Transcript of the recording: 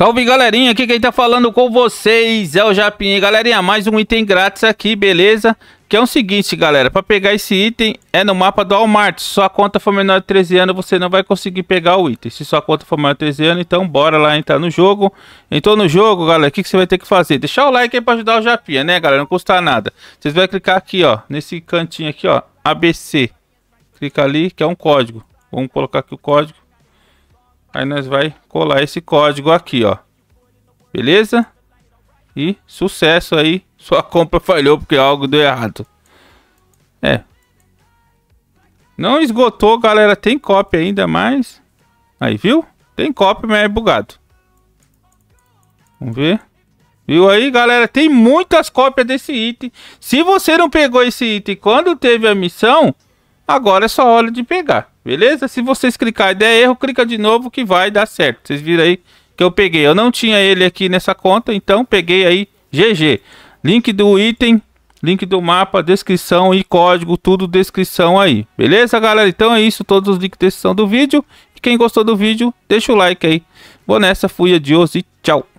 Salve galerinha, aqui quem tá falando com vocês é o Japinha. Galerinha, mais um item grátis aqui, beleza? Que é o seguinte, galera, para pegar esse item é no mapa do Walmart. Se sua conta for menor de 13 anos, você não vai conseguir pegar o item. Se sua conta for maior de 13 anos, então bora lá entrar no jogo. Entrou no jogo, galera, o que, que você vai ter que fazer? Deixar o like aí pra ajudar o Japinha, né, galera? Não custa nada. Vocês vão clicar aqui, ó, nesse cantinho aqui, ó, ABC. Clica ali, que é um código. Vamos colocar aqui o código. Aí nós vai colar esse código aqui, ó. Beleza? E sucesso aí. Sua compra falhou porque algo deu errado. É. Não esgotou, galera. Tem cópia ainda, mas... Aí, viu? Tem cópia, mas é bugado. Vamos ver. Viu aí, galera? Tem muitas cópias desse item. Se você não pegou esse item quando teve a missão, agora é só hora de pegar. Beleza? Se vocês clicar e der erro, clica de novo que vai dar certo. Vocês viram aí que eu peguei. Eu não tinha ele aqui nessa conta, então peguei aí GG. Link do item, link do mapa, descrição e código, tudo descrição aí. Beleza, galera? Então é isso, todos os links da descrição do vídeo. E quem gostou do vídeo, deixa o like aí. Vou nessa, fui, adiós e tchau.